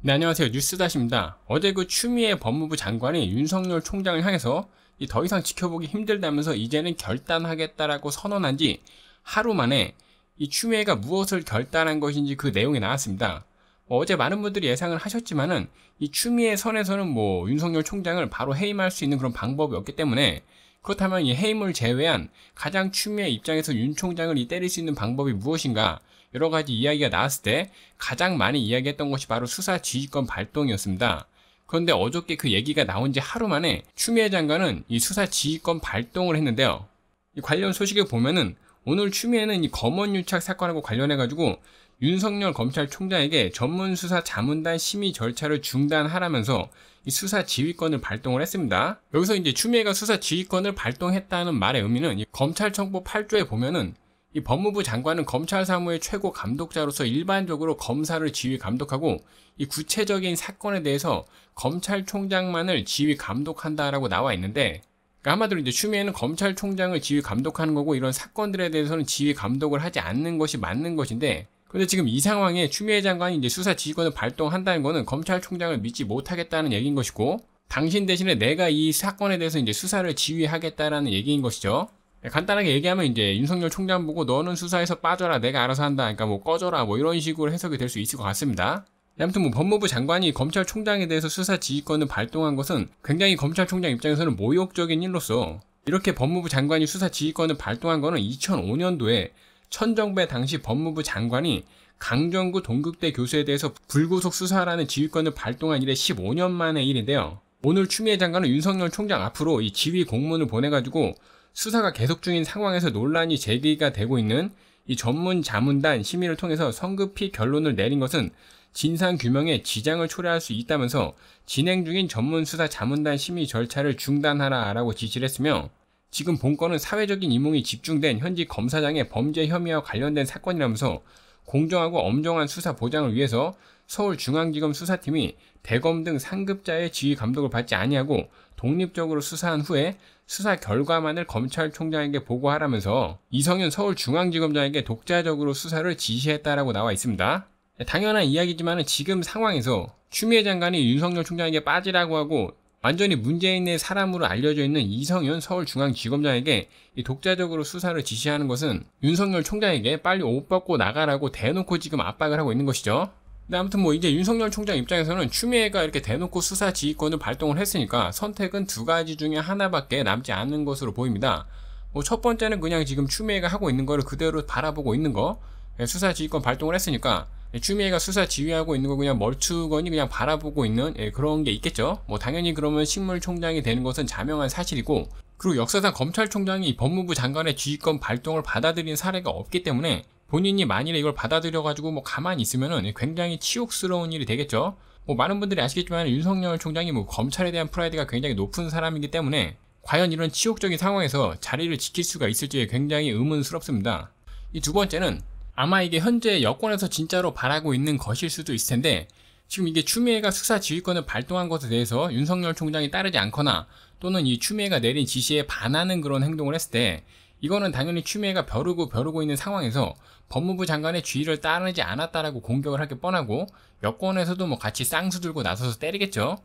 네, 안녕하세요. 뉴스다시입니다. 어제 그 추미애 법무부 장관이 윤석열 총장을 향해서 더 이상 지켜보기 힘들다면서 이제는 결단하겠다라고 선언한 지 하루 만에 이 추미애가 무엇을 결단한 것인지 그 내용이 나왔습니다. 뭐 어제 많은 분들이 예상을 하셨지만은 이 추미애 선에서는 뭐 윤석열 총장을 바로 해임할 수 있는 그런 방법이 없기 때문에 그렇다면 이 해임을 제외한 가장 추미애 입장에서 윤 총장을 이 때릴 수 있는 방법이 무엇인가 여러 가지 이야기가 나왔을 때 가장 많이 이야기했던 것이 바로 수사 지휘권 발동이었습니다. 그런데 어저께 그 얘기가 나온 지 하루 만에 추미애 장관은 이 수사 지휘권 발동을 했는데요. 이 관련 소식을 보면은 오늘 추미애는 이 검언 유착 사건하고 관련해 가지고 윤석열 검찰총장에게 전문 수사 자문단 심의 절차를 중단하라면서 이 수사 지휘권을 발동을 했습니다. 여기서 이제 추미애가 수사 지휘권을 발동했다는 말의 의미는 이 검찰청법 8조에 보면은 이 법무부 장관은 검찰 사무의 최고 감독자로서 일반적으로 검사를 지휘 감독하고 이 구체적인 사건에 대해서 검찰총장만을 지휘 감독한다라고 나와 있는데 그러니까 한마디로 이제 추미애는 검찰총장을 지휘 감독하는 거고 이런 사건들에 대해서는 지휘 감독을 하지 않는 것이 맞는 것인데 그런데 지금 이 상황에 추미애 장관이 이제 수사 지휘권을 발동한다는 것은 검찰총장을 믿지 못하겠다는 얘기인 것이고 당신 대신에 내가 이 사건에 대해서 이제 수사를 지휘하겠다라는 얘기인 것이죠. 예, 간단하게 얘기하면 이제 윤석열 총장 보고 너는 수사에서 빠져라 내가 알아서 한다 그러니까 뭐 꺼져라 뭐 이런 식으로 해석이 될 수 있을 것 같습니다. 예, 아무튼 뭐 법무부 장관이 검찰총장에 대해서 수사 지휘권을 발동한 것은 굉장히 검찰총장 입장에서는 모욕적인 일로서 이렇게 법무부 장관이 수사 지휘권을 발동한 것은 2005년도에 천정배 당시 법무부 장관이 강정구 동극대 교수에 대해서 불구속 수사라는 지휘권을 발동한 일에 15년 만의 일인데요. 오늘 추미애 장관은 윤석열 총장 앞으로 이 지휘 공문을 보내가지고 수사가 계속 중인 상황에서 논란이 제기가 되고 있는 이 전문 자문단 심의를 통해서 성급히 결론을 내린 것은 진상 규명에 지장을 초래할 수 있다면서 진행 중인 전문 수사 자문단 심의 절차를 중단하라라고 지시를 했으며 지금 본건은 사회적인 이목이 집중된 현지 검사장의 범죄 혐의와 관련된 사건이라면서 공정하고 엄정한 수사 보장을 위해서 서울중앙지검 수사팀이 대검 등 상급자의 지휘 감독을 받지 아니하고 독립적으로 수사한 후에 수사 결과만을 검찰총장에게 보고하라면서 이성윤 서울중앙지검장에게 독자적으로 수사를 지시했다라고 나와 있습니다. 당연한 이야기지만 지금 상황에서 추미애 장관이 윤석열 총장에게 빠지라고 하고 완전히 문재인의 사람으로 알려져 있는 이성윤 서울중앙지검장에게 독자적으로 수사를 지시하는 것은 윤석열 총장에게 빨리 옷 벗고 나가라고 대놓고 지금 압박을 하고 있는 것이죠. 근데 아무튼 뭐 이제 윤석열 총장 입장에서는 추미애가 이렇게 대놓고 수사 지휘권을 발동을 했으니까 선택은 두 가지 중에 하나밖에 남지 않는 것으로 보입니다. 뭐 첫 번째는 그냥 지금 추미애가 하고 있는 거를 그대로 바라보고 있는 거. 예, 수사 지휘권 발동을 했으니까 예, 추미애가 수사 지휘하고 있는 거 그냥 멀추건이 그냥 바라보고 있는 예, 그런 게 있겠죠. 뭐 당연히 그러면 식물 총장이 되는 것은 자명한 사실이고 그리고 역사상 검찰총장이 법무부 장관의 지휘권 발동을 받아들인 사례가 없기 때문에 본인이 만일에 이걸 받아들여가지고 뭐 가만히 있으면은 굉장히 치욕스러운 일이 되겠죠. 뭐 많은 분들이 아시겠지만 윤석열 총장이 뭐 검찰에 대한 프라이드가 굉장히 높은 사람이기 때문에 과연 이런 치욕적인 상황에서 자리를 지킬 수가 있을지 굉장히 의문스럽습니다. 이 두 번째는 아마 이게 현재 여권에서 진짜로 바라고 있는 것일 수도 있을 텐데 지금 이게 추미애가 수사 지휘권을 발동한 것에 대해서 윤석열 총장이 따르지 않거나 또는 이 추미애가 내린 지시에 반하는 그런 행동을 했을 때 이거는 당연히 추미애가 벼르고 벼르고 있는 상황에서 법무부 장관의 주의를 따르지 않았다라고 공격을 하기 뻔하고 여권에서도 뭐 같이 쌍수 들고 나서서 때리겠죠.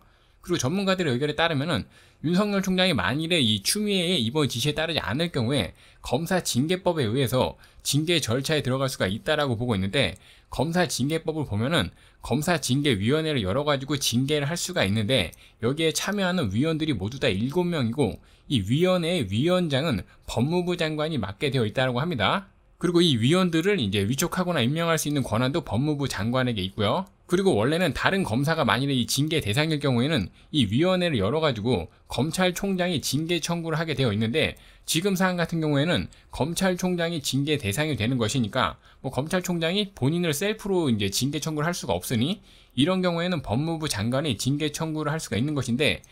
그리고 전문가들의 의견에 따르면은 윤석열 총장이 만일에 이 추미애의 이번 지시에 따르지 않을 경우에 검사 징계법에 의해서 징계 절차에 들어갈 수가 있다라고 보고 있는데 검사 징계법을 보면은 검사 징계위원회를 열어가지고 징계를 할 수가 있는데 여기에 참여하는 위원들이 모두 다 7명이고 이 위원회의 위원장은 법무부 장관이 맡게 되어 있다고 합니다. 그리고 이 위원들을 이제 위촉하거나 임명할 수 있는 권한도 법무부 장관에게 있고요. 그리고 원래는 다른 검사가 만일에 이 징계 대상일 경우에는 이 위원회를 열어가지고 검찰총장이 징계 청구를 하게 되어 있는데 지금 사안 같은 경우에는 검찰총장이 징계 대상이 되는 것이니까 뭐 검찰총장이 본인을 셀프로 이제 징계 청구를 할 수가 없으니 이런 경우에는 법무부 장관이 징계 청구를 할 수가 있는 것인데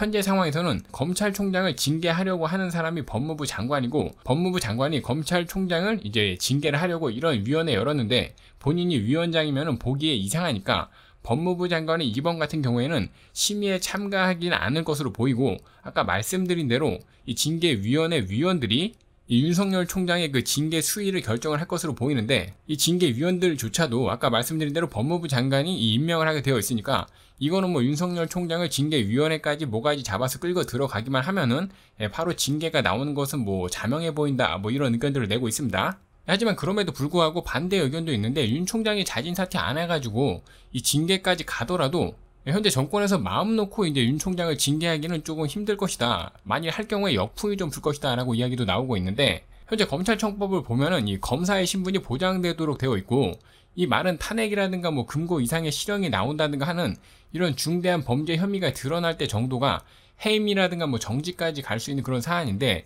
현재 상황에서는 검찰총장을 징계하려고 하는 사람이 법무부 장관이고 법무부 장관이 검찰총장을 이제 징계를 하려고 이런 위원회 열었는데 본인이 위원장이면 보기에 이상하니까 법무부 장관의 이번 같은 경우에는 심의에 참가하긴 않을 것으로 보이고 아까 말씀드린 대로 이 징계위원회 위원들이 이 윤석열 총장의 그 징계 수위를 결정을 할 것으로 보이는데 이 징계 위원들조차도 아까 말씀드린 대로 법무부 장관이 이 임명을 하게 되어 있으니까 이거는 뭐 윤석열 총장을 징계위원회까지 뭐가지 잡아서 끌고 들어가기만 하면은 예, 바로 징계가 나오는 것은 뭐 자명해 보인다 뭐 이런 의견들을 내고 있습니다. 하지만 그럼에도 불구하고 반대 의견도 있는데 윤 총장이 자진 사퇴 안 해가지고 이 징계까지 가더라도 현재 정권에서 마음 놓고 이제 윤 총장을 징계하기는 조금 힘들 것이다. 만일 할 경우에 역풍이 좀 불 것이다. 라고 이야기도 나오고 있는데, 현재 검찰청법을 보면은 이 검사의 신분이 보장되도록 되어 있고, 이 말은 탄핵이라든가 뭐 금고 이상의 실형이 나온다든가 하는 이런 중대한 범죄 혐의가 드러날 때 정도가 해임이라든가 뭐 정지까지 갈 수 있는 그런 사안인데,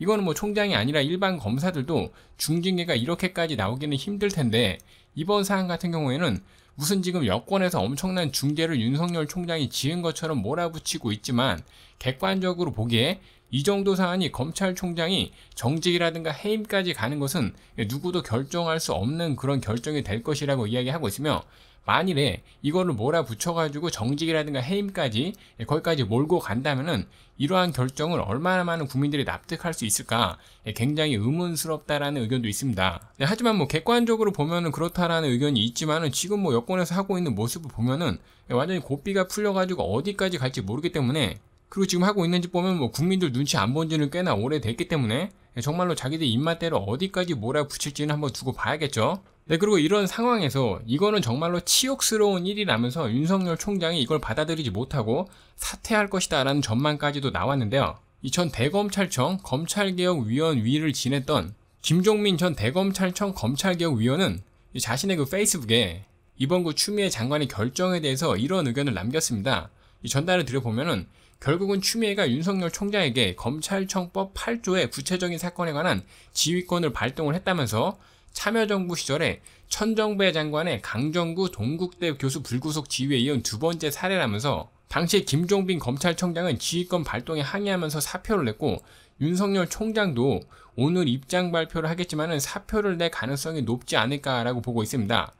이거는 뭐 총장이 아니라 일반 검사들도 중징계가 이렇게까지 나오기는 힘들 텐데, 이번 사안 같은 경우에는 무슨 지금 여권에서 엄청난 중재를 윤석열 총장이 지은 것처럼 몰아붙이고 있지만 객관적으로 보기에 이 정도 사안이 검찰총장이 정직이라든가 해임까지 가는 것은 누구도 결정할 수 없는 그런 결정이 될 것이라고 이야기하고 있으며 만일에 이거를 몰아붙여가지고 정직이라든가 해임까지 거기까지 몰고 간다면은 이러한 결정을 얼마나 많은 국민들이 납득할 수 있을까 예, 굉장히 의문스럽다라는 의견도 있습니다. 네, 하지만 뭐 객관적으로 보면은 그렇다라는 의견이 있지만은 지금 뭐 여권에서 하고 있는 모습을 보면은 예, 완전히 고삐가 풀려가지고 어디까지 갈지 모르기 때문에 그리고 지금 하고 있는지 보면 뭐 국민들 눈치 안 본 지는 꽤나 오래됐기 때문에 예, 정말로 자기들 입맛대로 어디까지 몰아붙일지는 한번 두고 봐야겠죠. 네, 그리고 이런 상황에서 이거는 정말로 치욕스러운 일이라면서 윤석열 총장이 이걸 받아들이지 못하고 사퇴할 것이다 라는 전망까지도 나왔는데요. 이 전 대검찰청 검찰개혁위원위를 지냈던 김종민 전 대검찰청 검찰개혁위원은 자신의 그 페이스북에 이번 그 추미애 장관의 결정에 대해서 이런 의견을 남겼습니다. 전달을 드려보면은 결국은 추미애가 윤석열 총장에게 검찰청법 8조의 구체적인 사건에 관한 지휘권을 발동을 했다면서 참여정부 시절에 천정배 장관의 강정구 동국대 교수 불구속 지휘에 이은 두 번째 사례라면서 당시 김종빈 검찰청장은 지휘권 발동에 항의하면서 사표를 냈고 윤석열 총장도 오늘 입장 발표를 하겠지만은 사표를 낼 가능성이 높지 않을까라고 보고 있습니다.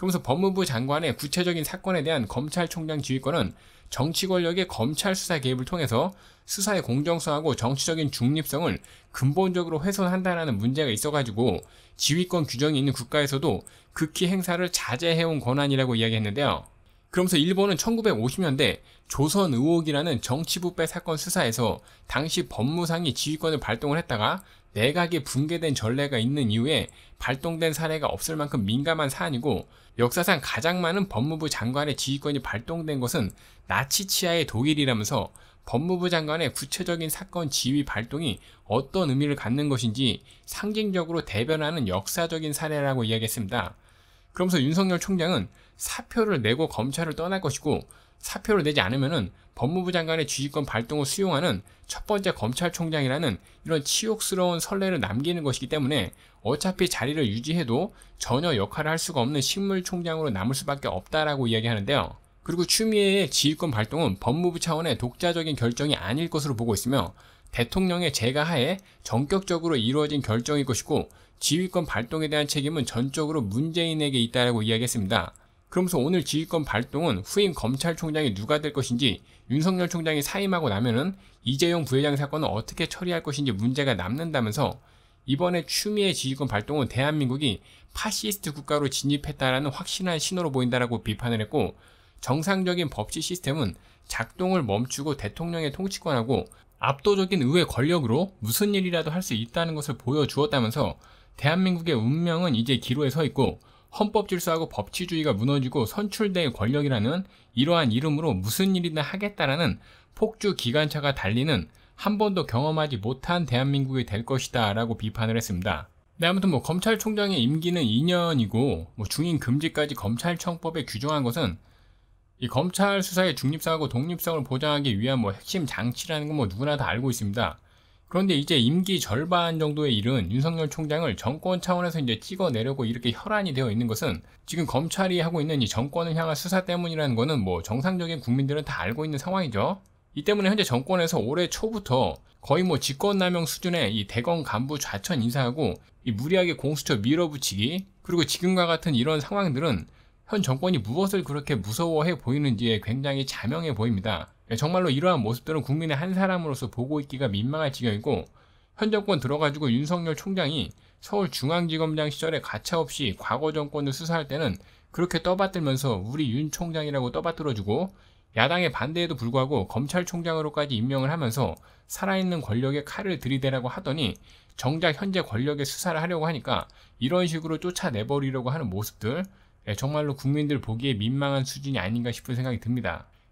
그러면서 법무부 장관의 구체적인 사건에 대한 검찰총장 지휘권은 정치 권력의 검찰 수사 개입을 통해서 수사의 공정성하고 정치적인 중립성을 근본적으로 훼손한다라는 문제가 있어가지고 지휘권 규정이 있는 국가에서도 극히 행사를 자제해온 권한이라고 이야기했는데요. 그러면서 일본은 1950년대 조선 의혹이라는 정치부패 사건 수사에서 당시 법무상이 지휘권을 발동을 했다가 내각이 붕괴된 전례가 있는 이후에 발동된 사례가 없을 만큼 민감한 사안이고 역사상 가장 많은 법무부 장관의 지휘권이 발동된 것은 나치 치하의 독일이라면서 법무부 장관의 구체적인 사건 지휘 발동이 어떤 의미를 갖는 것인지 상징적으로 대변하는 역사적인 사례라고 이야기했습니다. 그러면서 윤석열 총장은 사표를 내고 검찰을 떠날 것이고 사표를 내지 않으면 법무부 장관의 지휘권 발동을 수용하는 첫 번째 검찰총장이라는 이런 치욕스러운 선례를 남기는 것이기 때문에 어차피 자리를 유지해도 전혀 역할을 할 수가 없는 식물총장으로 남을 수밖에 없다라고 이야기하는데요. 그리고 추미애의 지휘권 발동은 법무부 차원의 독자적인 결정이 아닐 것으로 보고 있으며 대통령의 재가하에 전격적으로 이루어진 결정일 것이고 지휘권 발동에 대한 책임은 전적으로 문재인에게 있다라고 이야기했습니다. 그러면서 오늘 지휘권 발동은 후임 검찰총장이 누가 될 것인지 윤석열 총장이 사임하고 나면은 이재용 부회장 사건을 어떻게 처리할 것인지 문제가 남는다면서 이번에 추미애 지휘권 발동은 대한민국이 파시스트 국가로 진입했다라는 확실한 신호로 보인다라고 비판을 했고 정상적인 법치 시스템은 작동을 멈추고 대통령의 통치권하고 압도적인 의회 권력으로 무슨 일이라도 할 수 있다는 것을 보여주었다면서 대한민국의 운명은 이제 기로에 서 있고 헌법 질서하고 법치주의가 무너지고 선출된 권력이라는 이러한 이름으로 무슨 일이나 하겠다라는 폭주 기관차가 달리는 한 번도 경험하지 못한 대한민국이 될 것이다 라고 비판을 했습니다. 네, 아무튼 뭐 검찰총장의 임기는 2년이고 뭐 중인 금지까지 검찰청법에 규정한 것은 이 검찰 수사의 중립성하고 독립성을 보장하기 위한 뭐 핵심 장치라는 건 뭐 누구나 다 알고 있습니다. 그런데 이제 임기 절반 정도에 이른 윤석열 총장을 정권 차원에서 이제 찍어내려고 이렇게 혈안이 되어 있는 것은 지금 검찰이 하고 있는 이 정권을 향한 수사 때문이라는 거는 뭐 정상적인 국민들은 다 알고 있는 상황이죠. 이 때문에 현재 정권에서 올해 초부터 거의 뭐 직권남용 수준의 이 대검 간부 좌천 인사하고 이 무리하게 공수처 밀어붙이기 그리고 지금과 같은 이런 상황들은 현 정권이 무엇을 그렇게 무서워해 보이는지에 굉장히 자명해 보입니다. 예, 정말로 이러한 모습들은 국민의 한 사람으로서 보고 있기가 민망할 지경이고 현 정권 들어가지고 윤석열 총장이 서울중앙지검장 시절에 가차없이 과거 정권을 수사할 때는 그렇게 떠받들면서 우리 윤 총장이라고 떠받들어주고 야당의 반대에도 불구하고 검찰총장으로까지 임명을 하면서 살아있는 권력의 칼을 들이대라고 하더니 정작 현재 권력의 수사를 하려고 하니까 이런 식으로 쫓아내버리려고 하는 모습들 예, 정말로 국민들 보기에 민망한 수준이 아닌가 싶은 생각이 듭니다.